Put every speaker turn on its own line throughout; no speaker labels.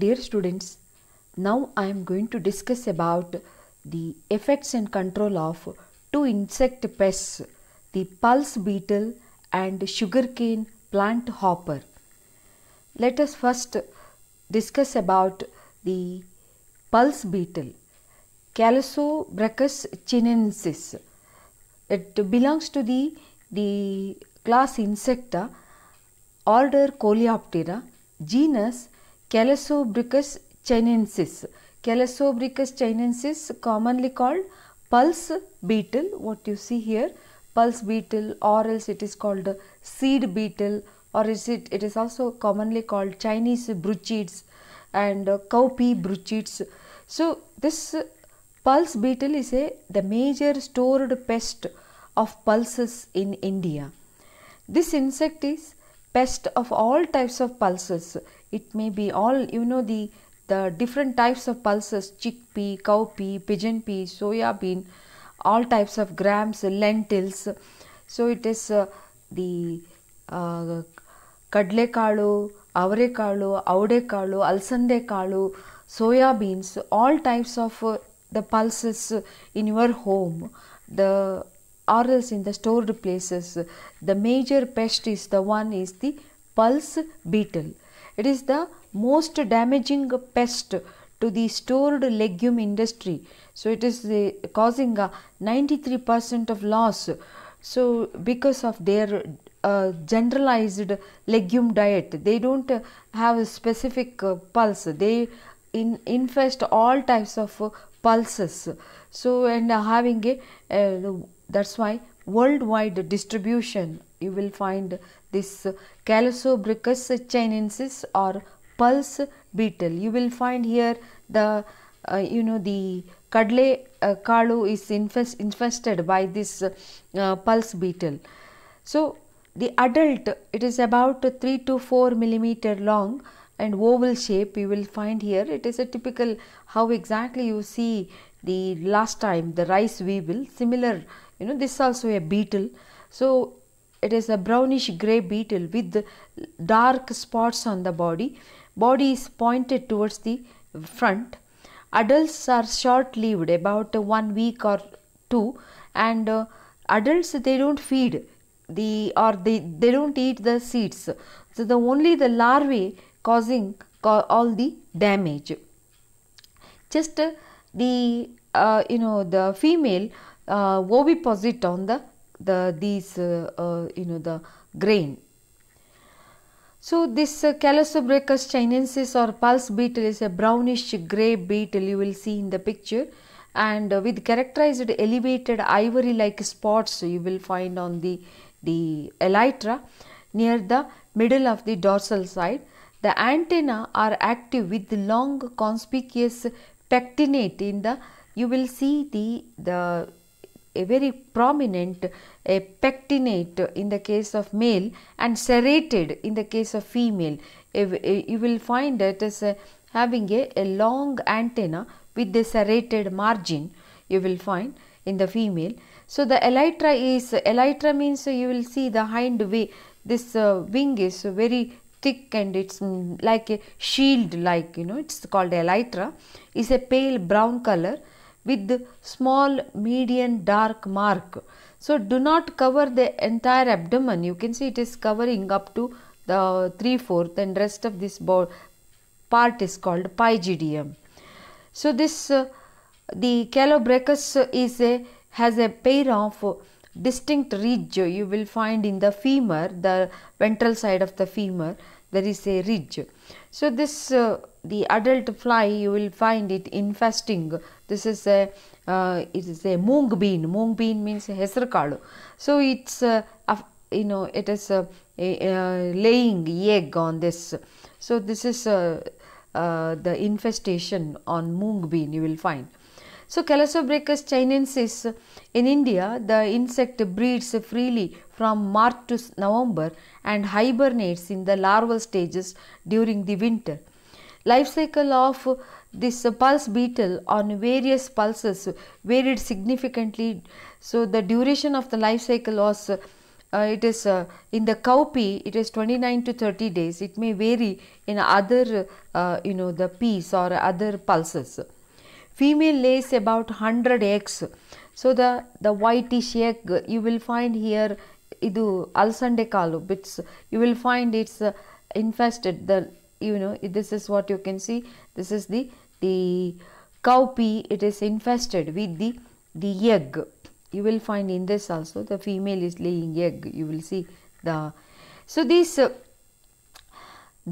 Dear students, now I am going to discuss about the effects and control of two insect pests, the pulse beetle and sugarcane plant hopper. Let us first discuss about the pulse beetle, Calosobrachus chinensis. It belongs to the, the class Insecta, order Coleoptera, genus Calasobricus chinensis. Calasobricus chinensis commonly called pulse beetle. What you see here pulse beetle or else it is called seed beetle or is it, it is also commonly called Chinese bruchids and cowpea bruchids. So this pulse beetle is a the major stored pest of pulses in India. This insect is pest of all types of pulses it may be all you know the the different types of pulses chickpea cowpea pigeon pea soya bean all types of grams lentils so it is uh, the uh, kadle kalu avare kalu aude kalu alsande kalu soya beans all types of uh, the pulses in your home the or else in the stored places the major pest is the one is the pulse beetle it is the most damaging pest to the stored legume industry. So it is uh, causing a 93% of loss. So because of their uh, generalized legume diet, they don't uh, have a specific uh, pulse. They in, infest all types of uh, pulses. So and having a uh, that's why worldwide distribution you will find this Calosobricus chinensis or pulse beetle. You will find here the uh, you know the kadle uh, kalu is infest, infested by this uh, pulse beetle. So the adult it is about 3 to 4 millimeter long and oval shape you will find here it is a typical how exactly you see the last time the rice weevil similar you know this is also a beetle so it is a brownish grey beetle with dark spots on the body. Body is pointed towards the front. Adults are short lived, about one week or two, and uh, adults they don't feed the or they, they don't eat the seeds. So the only the larvae causing ca all the damage. Just uh, the uh, you know the female uh, oviposit on the the these uh, uh, you know the grain. So this uh, chinensis or pulse beetle is a brownish grey beetle you will see in the picture and uh, with characterized elevated ivory like spots you will find on the the elytra near the middle of the dorsal side. The antennae are active with long conspicuous pectinate in the you will see the the a very prominent a pectinate in the case of male and serrated in the case of female. You will find it is having a, a long antenna with the serrated margin you will find in the female. So the elytra is elytra means you will see the hind way this uh, wing is very thick and it's like a shield like you know it's called elytra is a pale brown color with small median dark mark. So do not cover the entire abdomen. You can see it is covering up to the 3 4th and rest of this part is called pygidium. So this uh, the calobrecus is a has a pair of distinct ridge you will find in the femur, the ventral side of the femur there is a ridge. So this uh, the adult fly you will find it infesting. This is a uh, it is a moong bean. Moong bean means hesarkalu. So it's uh, you know it is uh, a, a, laying egg on this. So this is uh, uh, the infestation on moong bean you will find. So Calosobrecus chinensis in India the insect breeds freely from March to November and hibernates in the larval stages during the winter. Life cycle of this pulse beetle on various pulses varied significantly so the duration of the life cycle was uh, it is uh, in the cowpea it is 29 to 30 days it may vary in other uh, you know the peas or other pulses female lays about 100 eggs, so the the whitish egg you will find here idu alsande kalu bits you will find it's uh, infested the you know this is what you can see this is the the cowpea it is infested with the the egg you will find in this also the female is laying egg you will see the so these uh,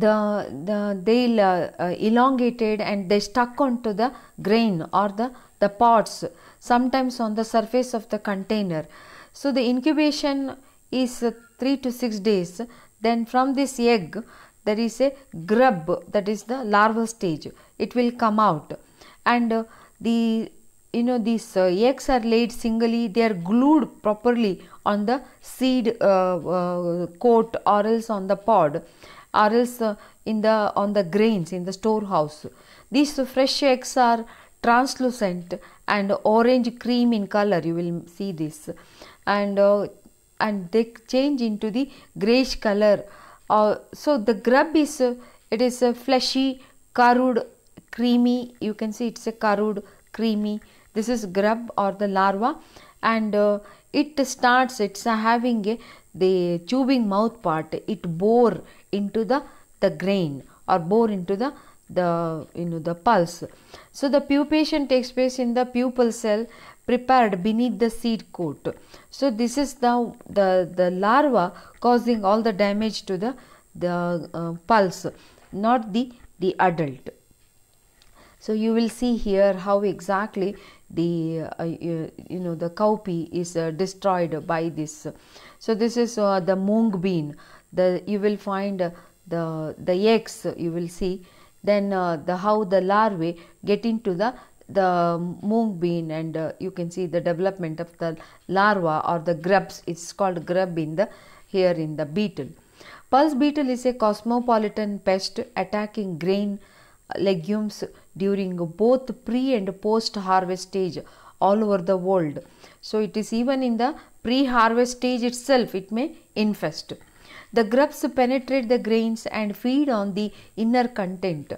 the, the they uh, uh, elongated and they stuck onto the grain or the, the pods sometimes on the surface of the container. So the incubation is 3 to 6 days then from this egg there is a grub that is the larval stage it will come out and uh, the you know these uh, eggs are laid singly they are glued properly on the seed uh, uh, coat or else on the pod or else uh, in the on the grains in the storehouse. These fresh eggs are translucent and orange cream in color. You will see this, and uh, and they change into the grayish color. Uh, so the grub is uh, it is a fleshy, curd, creamy. You can see it's a curd, creamy. This is grub or the larva, and uh, it starts. It's having a the tubing mouth part. It bore into the, the grain or bore into the the you know the pulse so the pupation takes place in the pupal cell prepared beneath the seed coat so this is the the, the larva causing all the damage to the the uh, pulse not the the adult so you will see here how exactly the uh, you, you, know the cowpea is uh, destroyed by this so this is uh, the mung bean the you will find uh, the the eggs you will see then uh, the how the larvae get into the the mung bean and uh, you can see the development of the larva or the grubs it's called grub in the here in the beetle pulse beetle is a cosmopolitan pest attacking grain uh, legumes during both pre and post harvest stage all over the world so it is even in the pre harvest stage itself it may infest the grubs penetrate the grains and feed on the inner content.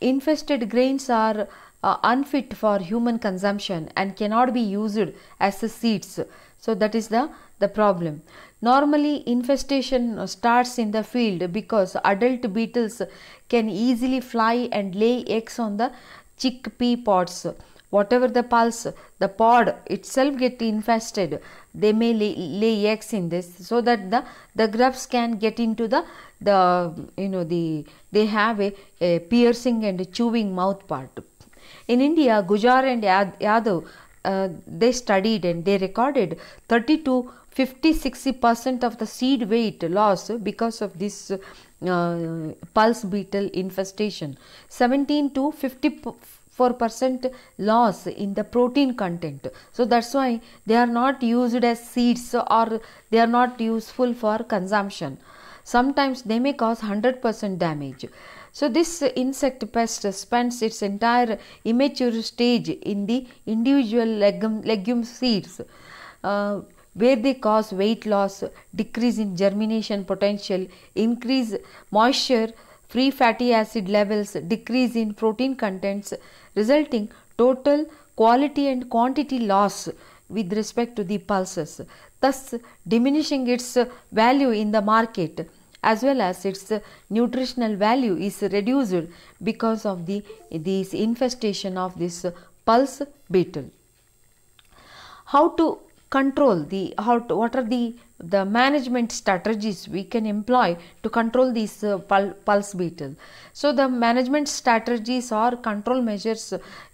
Infested grains are uh, unfit for human consumption and cannot be used as seeds. So that is the, the problem. Normally infestation starts in the field because adult beetles can easily fly and lay eggs on the chickpea pots. Whatever the pulse, the pod itself get infested. They may lay, lay eggs in this so that the, the grubs can get into the, the you know, the they have a, a piercing and a chewing mouth part. In India, Gujar and Yadav, uh, they studied and they recorded 30 to 50 60 percent of the seed weight loss because of this uh, pulse beetle infestation 17 to 50 4% loss in the protein content so that's why they are not used as seeds or they are not useful for consumption sometimes they may cause 100% damage so this insect pest spends its entire immature stage in the individual legume, legume seeds uh, where they cause weight loss decrease in germination potential increase moisture free fatty acid levels, decrease in protein contents resulting total quality and quantity loss with respect to the pulses thus diminishing its value in the market as well as its nutritional value is reduced because of the this infestation of this pulse beetle how to control the how to, what are the the management strategies we can employ to control these uh, pul pulse beetle. So the management strategies or control measures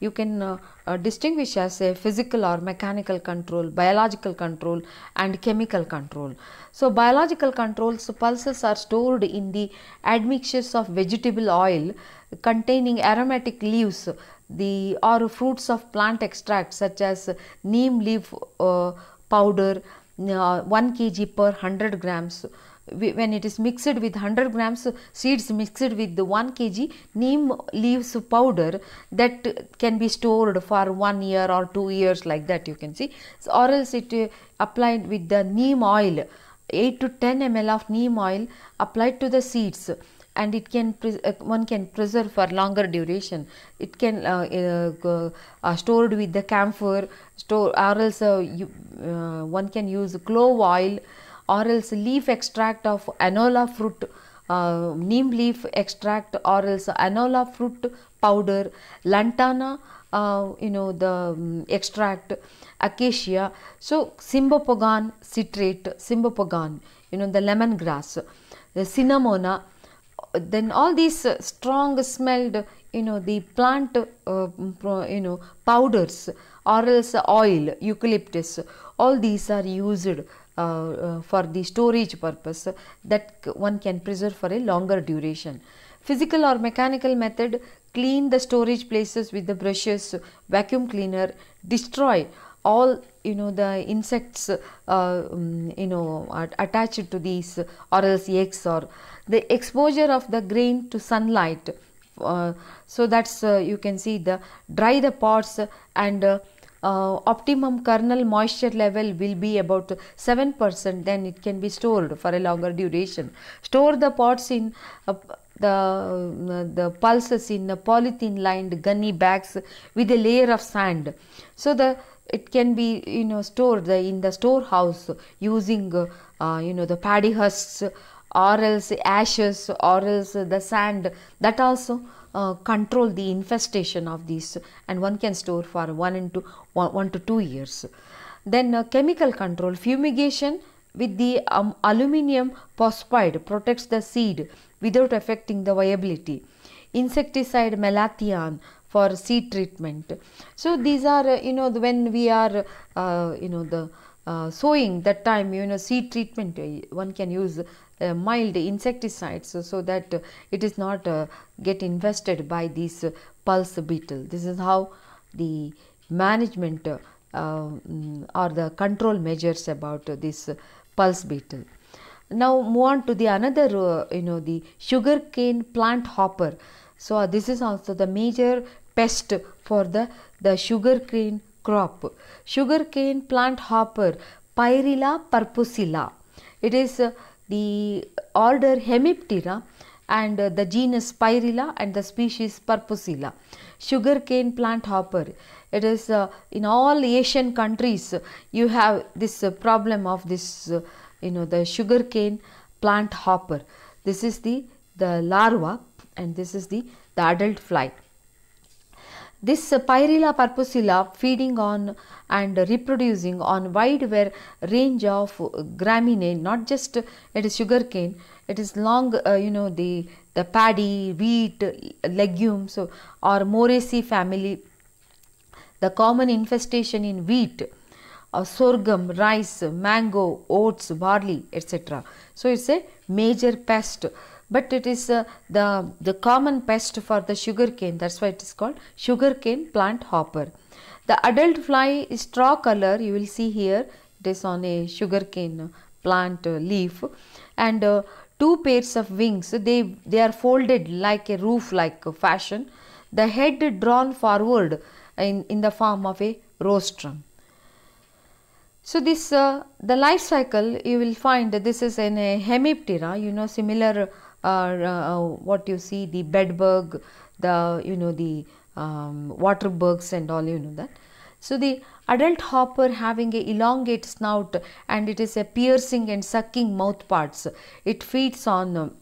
you can uh, uh, distinguish as a physical or mechanical control, biological control and chemical control. So biological controls pulses are stored in the admixtures of vegetable oil containing aromatic leaves the or fruits of plant extract such as neem leaf uh, powder uh, 1 kg per 100 grams when it is mixed with 100 grams seeds mixed with the 1 kg neem leaves powder that can be stored for one year or two years like that you can see so, or else it uh, applied with the neem oil 8 to 10 ml of neem oil applied to the seeds and it can uh, one can preserve for longer duration it can uh, uh, uh stored with the camphor store or else you, one can use clove oil or else leaf extract of anola fruit uh, neem leaf extract or else anola fruit powder lantana uh, you know the um, extract acacia so simbopogon citrate simbopogon you know the lemongrass the cinnamona then all these uh, strong smelled you know the plant uh, you know powders or else oil eucalyptus all these are used uh, uh, for the storage purpose that one can preserve for a longer duration. Physical or mechanical method clean the storage places with the brushes, vacuum cleaner, destroy all you know the insects uh, um, you know are attached to these or else eggs or the exposure of the grain to sunlight uh, so that's uh, you can see the dry the pots and uh, uh optimum kernel moisture level will be about 7% then it can be stored for a longer duration store the pots in uh, the the pulses in polythene lined gunny bags with a layer of sand so the it can be you know stored in the storehouse using uh, you know the paddy husks or else ashes or else the sand that also uh, control the infestation of these and one can store for one into one, one to two years then uh, chemical control fumigation with the um, aluminium phosphide protects the seed without affecting the viability insecticide malathion for seed treatment. So these are you know when we are uh, you know the uh, sowing that time you know seed treatment uh, one can use uh, mild insecticides so, so that uh, it is not uh, get invested by these pulse beetle this is how the management mm, or the control measures about this pulse beetle now move on to the another you know the sugarcane plant hopper so this is also the major pest for the, the cane crop. Sugar cane plant hopper Pyrilla purpusilla. It is uh, the order Hemiptera and uh, the genus Pyrilla and the species Purpusilla. cane plant hopper. It is uh, in all Asian countries uh, you have this uh, problem of this uh, you know the sugar cane plant hopper. This is the the larva and this is the, the adult fly. This Pyrilla purpusilla feeding on and reproducing on wide range of graminae, not just it is sugarcane, it is long, uh, you know, the, the paddy, wheat, legumes so, or moraceae family. The common infestation in wheat, uh, sorghum, rice, mango, oats, barley, etc. So, it is a major pest but it is uh, the, the common pest for the sugarcane. That's why it is called sugarcane plant hopper. The adult fly is straw color you will see here. It is on a sugarcane plant leaf and uh, two pairs of wings. They, they are folded like a roof like fashion. The head drawn forward in, in the form of a rostrum. So this uh, the life cycle you will find that this is in a hemiptera you know similar or uh, uh, what you see the bedbug, the you know the um, water bugs and all you know that. So the adult hopper having a elongate snout and it is a piercing and sucking mouth parts. It feeds on um,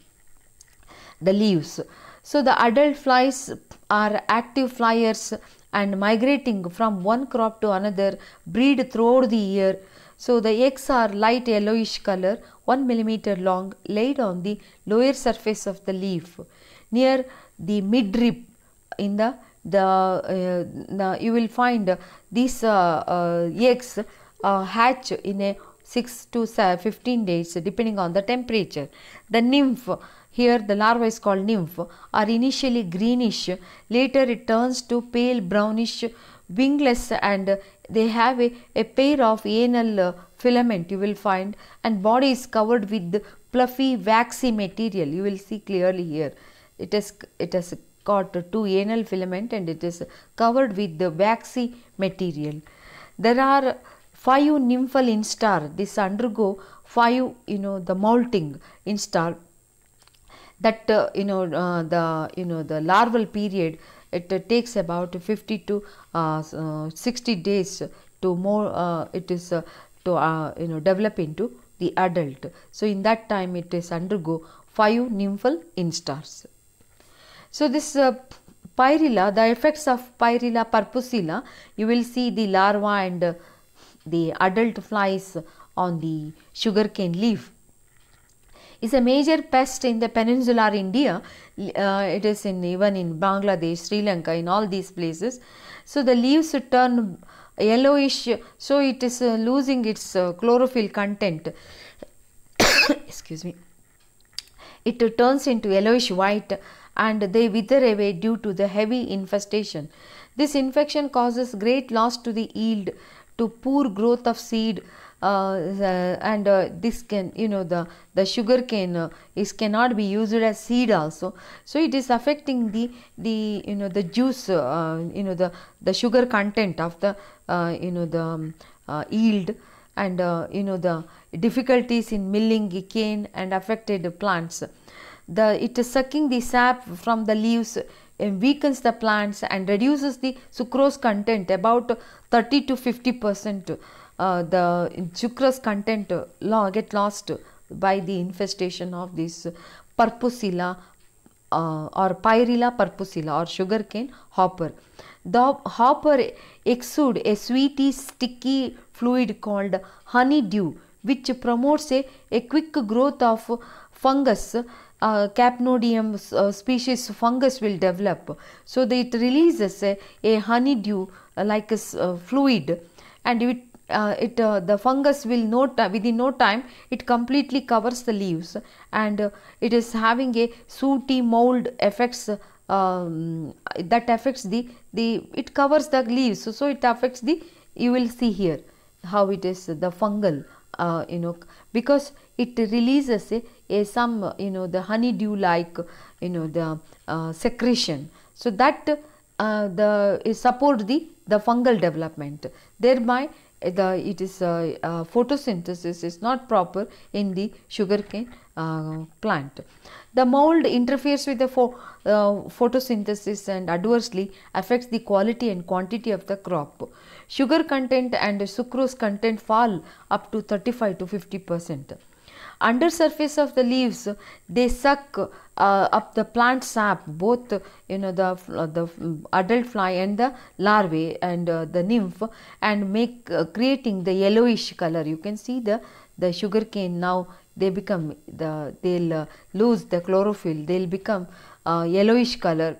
the leaves. So the adult flies are active flyers and migrating from one crop to another breed throughout the year so the eggs are light yellowish color 1 millimeter long laid on the lower surface of the leaf near the midrib in the the, uh, the you will find these uh, eggs uh, uh, hatch in a 6 to 15 days depending on the temperature. The nymph, here the larva is called nymph, are initially greenish, later it turns to pale brownish, wingless and they have a, a pair of anal uh, filament you will find and body is covered with fluffy waxy material you will see clearly here it is it has got two anal filament and it is covered with the waxy material there are five nymphal instar this undergo five you know the molting instar that uh, you know uh, the you know the larval period it uh, takes about 50 to uh, uh, 60 days to more it is to you know develop into the adult. So in that time it is undergo five nymphal instars. So this uh, the effects of pyrilla purpusilla, you will see the larva and uh, the adult flies on the sugarcane leaf is a major pest in the peninsular India. Uh, it is in even in Bangladesh, Sri Lanka, in all these places. So the leaves turn yellowish, so it is uh, losing its uh, chlorophyll content. Excuse me. It turns into yellowish white and they wither away due to the heavy infestation. This infection causes great loss to the yield, to poor growth of seed uh, and uh, this can you know the the sugar cane uh, is cannot be used as seed also so it is affecting the the you know the juice you know the the sugar content of the you know the um, yield and you know the difficulties in milling cane and affected plants the it is sucking the sap from the leaves and weakens the plants and reduces the sucrose content about 30 to 50 percent uh, the sucrose content get lost by the infestation of this purpusilla uh, or pyrilla purpusilla or sugarcane hopper. The hopper exude a sweety sticky fluid called honeydew which promotes a, a quick growth of fungus uh, capnodium uh, species fungus will develop. So that it releases a, a honeydew uh, like a uh, fluid and it uh, it uh, the fungus will no within no time it completely covers the leaves and uh, it is having a sooty mold effects um, that affects the the it covers the leaves so, so, it affects the you will see here how it is the fungal uh, you know because it releases a, a some you know the honeydew like you know the uh, secretion so that uh, the support the the fungal development thereby the it is uh, uh, photosynthesis is not proper in the sugarcane uh, plant the mold interferes with the pho uh, photosynthesis and adversely affects the quality and quantity of the crop sugar content and sucrose content fall up to 35 to 50 percent under surface of the leaves they suck uh, up the plant sap both you know the the adult fly and the larvae and uh, the nymph and make uh, creating the yellowish color you can see the the sugarcane now they become the they'll uh, lose the chlorophyll they'll become uh, yellowish color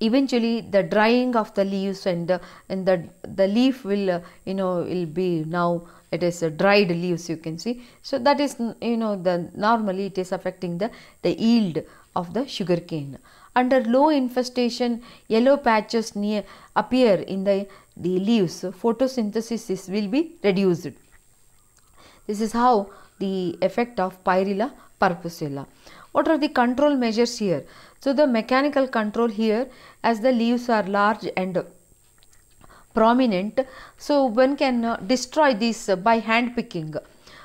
eventually the drying of the leaves and the and the the leaf will uh, you know will be now it is dried leaves you can see so that is you know the normally it is affecting the the yield of the sugarcane under low infestation yellow patches near appear in the, the leaves photosynthesis is, will be reduced this is how the effect of pyrilla purpusilla what are the control measures here so the mechanical control here as the leaves are large and prominent so one can uh, destroy this uh, by hand picking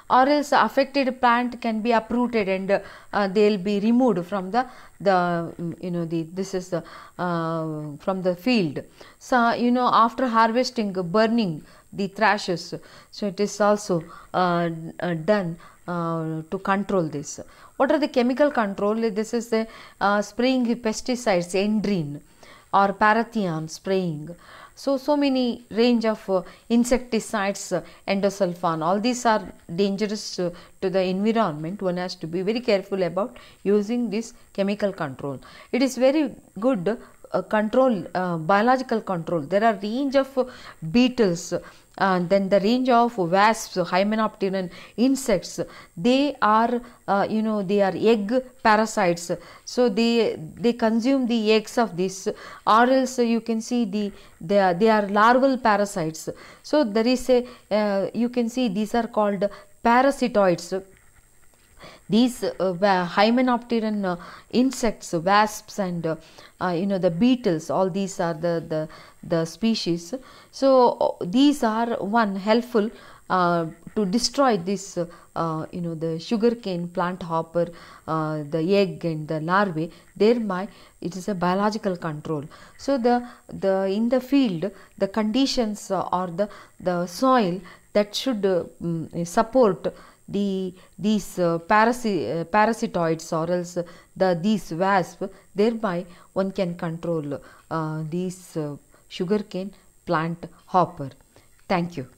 or else affected plant can be uprooted and uh, they'll be removed from the the mm, you know the this is the uh, from the field so you know after harvesting burning the thrashes so it is also done uh, to control this. What are the chemical control? This is the uh, spraying pesticides, endrine or parathion spraying so, so many range of uh, insecticides, uh, endosulfan, all these are dangerous uh, to the environment. One has to be very careful about using this chemical control. It is very good uh, control, uh, biological control. There are range of beetles, uh, then the range of wasps, hymenopteran, insects. They are, uh, you know, they are egg parasites. So they they consume the eggs of this, or else you can see the they are, they are larval parasites. So there is a uh, you can see these are called parasitoids these uh, hymenopteran uh, insects, wasps and uh, you know the beetles, all these are the, the, the species. So these are one helpful uh, to destroy this uh, you know the sugarcane plant hopper the egg and the larvae thereby my it is a biological control so the the in the field the conditions or the the soil that should mm, support the these uh, parasi uh, parasitoids or else uh, the these wasp thereby one can control uh, these uh, sugarcane plant hopper thank you